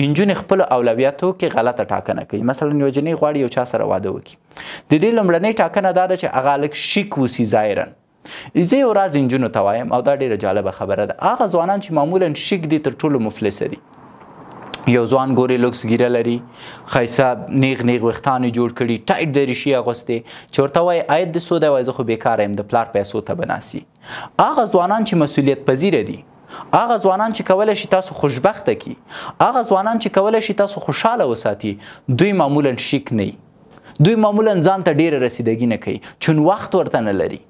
انجن خپل اولویتو کې غلطه ټاکنه کوي مثلا یو جنې غواړي یو چا سره واده وکړي د دې لمړنۍ ټاکنه دا ده چې هغه لک شیک وسی ظاهرن زه یو راز انجنونو توایم او دا ډیره جالبه خبره ده هغه ځوانان چې معمولا شیک دي تر ټولو مفلس دي یو ځوان ګوري لوکس ګیره لري خیسه نیغ نیغ وختانه جوړ کړي ټایټ د ریشي اغوسته چورته وای اید د سودا وای زه خو بیکار يم د پلار پیسو ته بناسي هغه ځوانان چې مسولیت پذیر دي هغه ځوانان چې کولای شي تاسو خوشبخته کی هغه ځوانان چې کولای شي تاسو خوشاله وساتي دوی معمولا شیک نه دوی معمولا ځان ته ډیره رسیدګي نه کوي چون وخت ورته نه لري